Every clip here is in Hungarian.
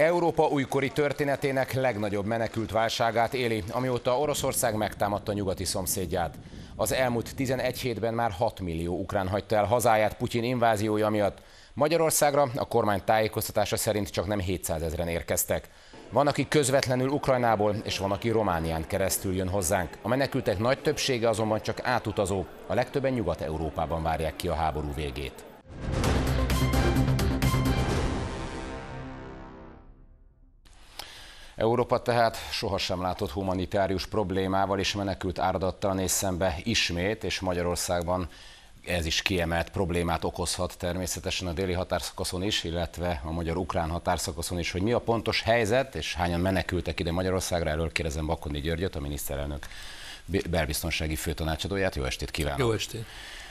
Európa újkori történetének legnagyobb menekült válságát éli, amióta Oroszország megtámadta nyugati szomszédját. Az elmúlt 11 hétben már 6 millió ukrán hagyta el hazáját Putyin inváziója miatt. Magyarországra a kormány tájékoztatása szerint csak nem 700 ezeren érkeztek. Van, aki közvetlenül Ukrajnából, és van, aki Románián keresztül jön hozzánk. A menekültek nagy többsége azonban csak átutazó, a legtöbben Nyugat-Európában várják ki a háború végét. Európa tehát sohasem látott humanitárius problémával és menekült áradattal néz szembe ismét, és Magyarországban ez is kiemelt problémát okozhat természetesen a déli határszakaszon is, illetve a magyar-ukrán határszakaszon is, hogy mi a pontos helyzet, és hányan menekültek ide Magyarországra, erről kérdezem Bakoni Györgyöt, a miniszterelnök belbiztonsági főtanácsadóját. Jó estét kívánok! Jó estét!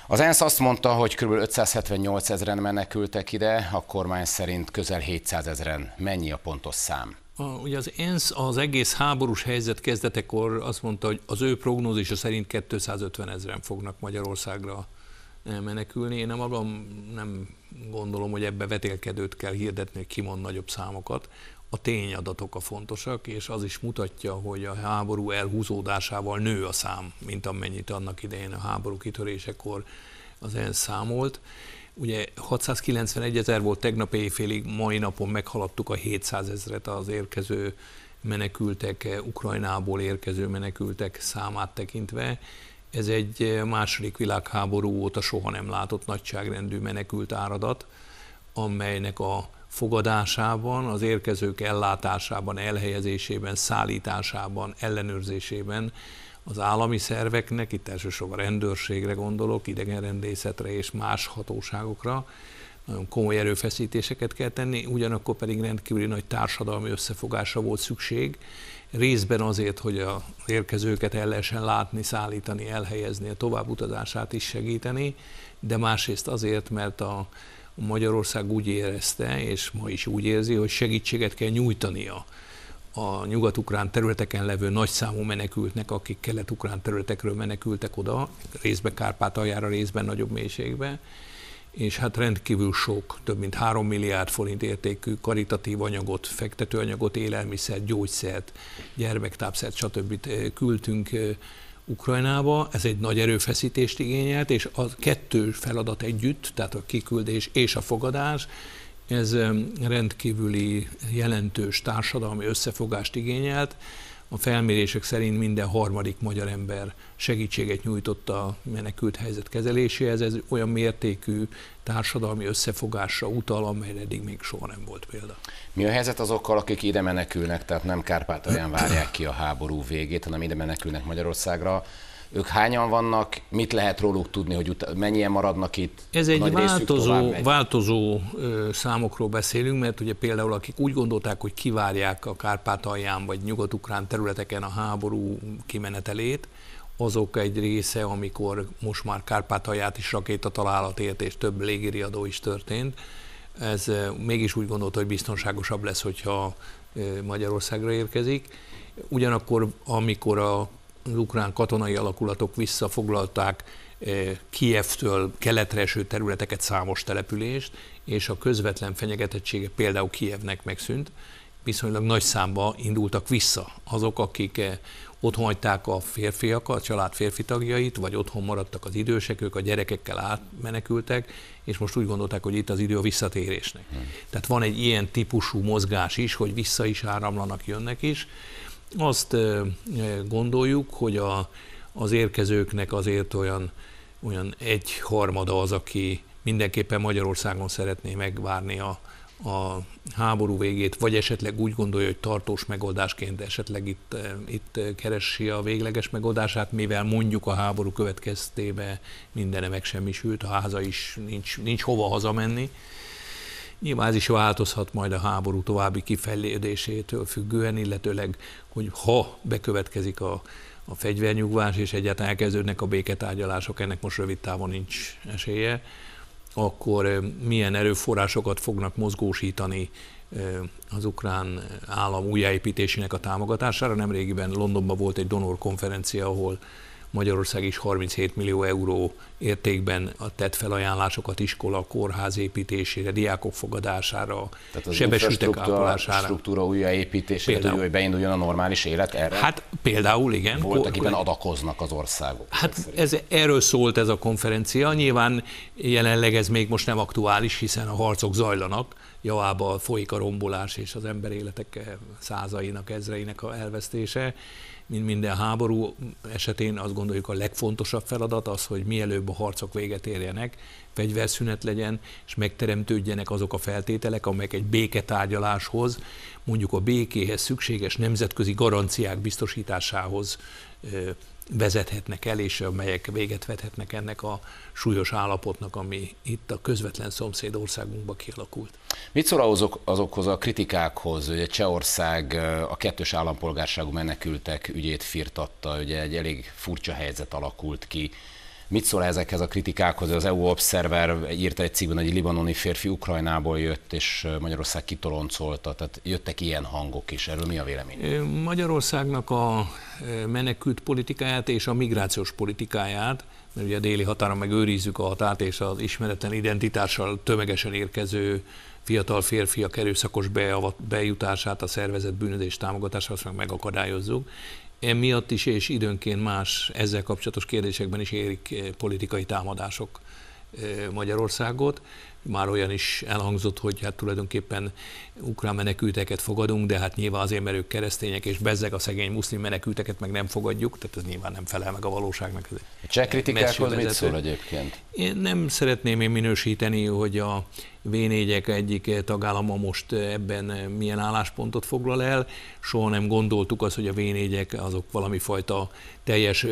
Az ENSZ azt mondta, hogy kb. 578 ezeren menekültek ide, a kormány szerint közel 700 ezeren. Mennyi a pontos szám? A, ugye az ENSZ az egész háborús helyzet kezdetekor azt mondta, hogy az ő prognózisa szerint 250 ezeren fognak Magyarországra eh, menekülni. Én magam nem gondolom, hogy ebbe vetélkedőt kell hirdetni, hogy kimond nagyobb számokat. A tényadatok a fontosak, és az is mutatja, hogy a háború elhúzódásával nő a szám, mint amennyit annak idején a háború kitörésekor az ENSZ számolt. Ugye 691 ezer volt tegnap éjfélig, mai napon meghaladtuk a 700 ezeret az érkező menekültek, eh, Ukrajnából érkező menekültek számát tekintve. Ez egy eh, második világháború óta soha nem látott nagyságrendű menekült áradat, amelynek a fogadásában, az érkezők ellátásában, elhelyezésében, szállításában, ellenőrzésében az állami szerveknek, itt elsősorban a rendőrségre gondolok, idegenrendészetre és más hatóságokra, nagyon komoly erőfeszítéseket kell tenni, ugyanakkor pedig rendkívüli nagy társadalmi összefogásra volt szükség, részben azért, hogy a érkezőket el lehessen látni, szállítani, elhelyezni, a továbbutazását is segíteni, de másrészt azért, mert a Magyarország úgy érezte, és ma is úgy érzi, hogy segítséget kell nyújtania a nyugat-ukrán területeken levő nagyszámú menekültnek, akik kelet-ukrán területekről menekültek oda, részben Kárpátaljára, részben nagyobb mélységbe, és hát rendkívül sok, több mint 3 milliárd forint értékű karitatív anyagot, fektetőanyagot, élelmiszert, gyógyszert, gyermektápszert, stb. küldtünk Ukrajnába, ez egy nagy erőfeszítést igényelt, és a kettő feladat együtt, tehát a kiküldés és a fogadás, ez rendkívüli jelentős társadalmi összefogást igényelt. A felmérések szerint minden harmadik magyar ember segítséget nyújtott a menekült helyzet kezeléséhez. Ez olyan mértékű társadalmi összefogásra utal, amely eddig még soha nem volt példa. Mi a helyzet azokkal, akik ide menekülnek, tehát nem Kárpátalján várják ki a háború végét, hanem ide menekülnek Magyarországra? ők hányan vannak, mit lehet róluk tudni, hogy ut- mennyien maradnak itt? Ez egy változó, változó számokról beszélünk, mert ugye például akik úgy gondolták, hogy kivárják a Kárpátalján vagy nyugat-ukrán területeken a háború kimenetelét, azok egy része, amikor most már Kárpátalját is rakéta találat ért, és több légiriadó is történt, ez mégis úgy gondolta, hogy biztonságosabb lesz, hogyha Magyarországra érkezik. Ugyanakkor, amikor a az ukrán katonai alakulatok visszafoglalták eh, Kievtől keletre eső területeket, számos települést, és a közvetlen fenyegetettsége például Kievnek megszűnt. Viszonylag nagy számba indultak vissza azok, akik eh, otthon hagyták a férfiakat, a család férfi tagjait, vagy otthon maradtak az idősek, ők a gyerekekkel átmenekültek, és most úgy gondolták, hogy itt az idő a visszatérésnek. Hmm. Tehát van egy ilyen típusú mozgás is, hogy vissza is áramlanak, jönnek is azt gondoljuk, hogy a, az érkezőknek azért olyan, olyan egy harmada az, aki mindenképpen Magyarországon szeretné megvárni a, a háború végét, vagy esetleg úgy gondolja, hogy tartós megoldásként esetleg itt, itt keresi a végleges megoldását, mivel mondjuk a háború következtébe mindene megsemmisült, a háza is nincs, nincs hova hazamenni. Nyilván ez is változhat majd a háború további kifejlődésétől függően, illetőleg, hogy ha bekövetkezik a, a fegyvernyugvás, és egyáltalán elkezdődnek a béketárgyalások, ennek most rövid távon nincs esélye, akkor milyen erőforrásokat fognak mozgósítani az ukrán állam újjáépítésének a támogatására. Nemrégiben Londonban volt egy donor konferencia, ahol Magyarország is 37 millió euró értékben tett felajánlásokat iskola, kórház építésére, diákok fogadására, Tehát sebesültek ápolására. struktúra újjáépítésére, például, tudja, hogy beinduljon a normális élet erre? Hát például igen. Volt, akiben adakoznak az országok. Hát ez, erről szólt ez a konferencia. Nyilván jelenleg ez még most nem aktuális, hiszen a harcok zajlanak, javába folyik a rombolás és az ember életek százainak, ezreinek a elvesztése mint minden háború esetén azt gondoljuk a legfontosabb feladat az, hogy mielőbb a harcok véget érjenek, fegyverszünet legyen, és megteremtődjenek azok a feltételek, amelyek egy béketárgyaláshoz, mondjuk a békéhez szükséges nemzetközi garanciák biztosításához vezethetnek el, és amelyek véget vethetnek ennek a súlyos állapotnak, ami itt a közvetlen szomszéd országunkban kialakult. Mit szól azok, azokhoz a kritikákhoz, hogy Csehország a kettős állampolgárságú menekültek ügyét firtatta, ugye egy elég furcsa helyzet alakult ki, Mit szól ezekhez a kritikákhoz? Az EU Observer írta egy cikkben, hogy egy libanoni férfi Ukrajnából jött, és Magyarország kitoloncolta. Tehát jöttek ilyen hangok is. Erről mi a vélemény? Magyarországnak a menekült politikáját és a migrációs politikáját, mert ugye a déli határon megőrizzük a határt, és az ismeretlen identitással tömegesen érkező fiatal férfiak erőszakos bejutását a szervezet bűnözés támogatását meg megakadályozzuk, emiatt is, és időnként más ezzel kapcsolatos kérdésekben is érik eh, politikai támadások eh, Magyarországot már olyan is elhangzott, hogy hát tulajdonképpen ukrán menekülteket fogadunk, de hát nyilván azért, mert ők keresztények, és bezzeg a szegény muszlim menekülteket meg nem fogadjuk, tehát ez nyilván nem felel meg a valóságnak. Ez a cseh kritikákhoz mit szól egyébként? Én nem szeretném én minősíteni, hogy a v egyik tagállama most ebben milyen álláspontot foglal el. Soha nem gondoltuk azt, hogy a v azok valami fajta teljes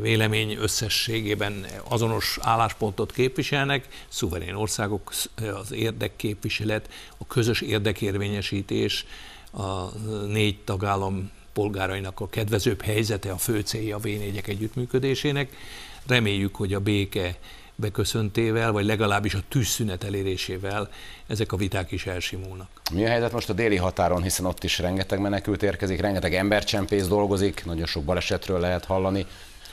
vélemény összességében azonos álláspontot képviselnek. Szuverén országok jogok, az érdekképviselet, a közös érdekérvényesítés, a négy tagállam polgárainak a kedvezőbb helyzete a fő célja a v együttműködésének. Reméljük, hogy a béke beköszöntével, vagy legalábbis a tűzszünet elérésével ezek a viták is elsimulnak. Mi a helyzet most a déli határon, hiszen ott is rengeteg menekült érkezik, rengeteg embercsempész dolgozik, nagyon sok balesetről lehet hallani.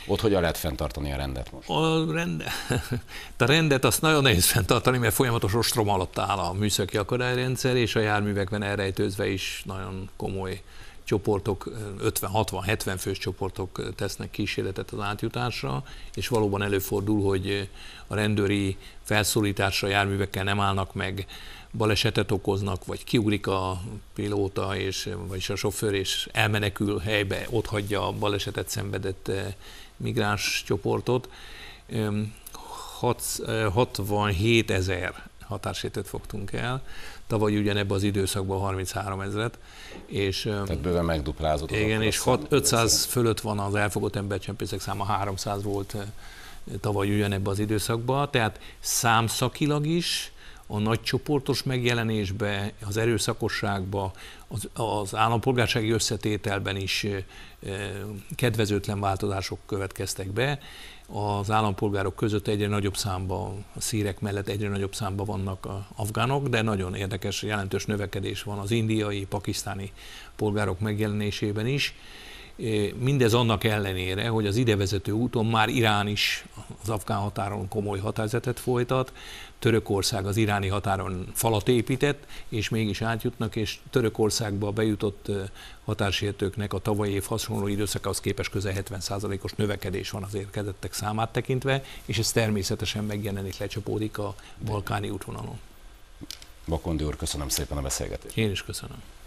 Ott hogyan lehet fenntartani a rendet most? A, rende, hát a rendet azt nagyon nehéz fenntartani, mert folyamatos ostrom alatt áll a műszaki akadályrendszer, és a járművekben elrejtőzve is nagyon komoly csoportok, 50-60-70 fős csoportok tesznek kísérletet az átjutásra, és valóban előfordul, hogy a rendőri felszólításra járművekkel nem állnak meg, balesetet okoznak, vagy kiugrik a pilóta, és, vagyis a sofőr, és elmenekül helybe, ott hagyja a balesetet szenvedett eh, migráns csoportot, 67 ezer határsétet fogtunk el, tavaly ugyanebben az időszakban 33 ezeret, és... Tehát bőven megduplázott. Igen, és 6, 500 fölött van az elfogott embercsempészek száma, 300 volt tavaly ugyanebben az időszakban, tehát számszakilag is, a nagy csoportos megjelenésbe, az erőszakosságba, az, az állampolgársági összetételben is e, kedvezőtlen változások következtek be. Az állampolgárok között egyre nagyobb számba, a szírek mellett egyre nagyobb számba vannak a afgánok, de nagyon érdekes, jelentős növekedés van az indiai, pakisztáni polgárok megjelenésében is. Eh, mindez annak ellenére, hogy az idevezető úton már Irán is az afgán határon komoly határzetet folytat, Törökország az iráni határon falat épített, és mégis átjutnak, és Törökországba bejutott eh, határsértőknek a tavalyi év hasonló időszakához képest közel 70%-os növekedés van az érkezettek számát tekintve, és ez természetesen megjelenik, lecsapódik a balkáni útvonalon. Bakondi úr, köszönöm szépen a beszélgetést. Én is köszönöm.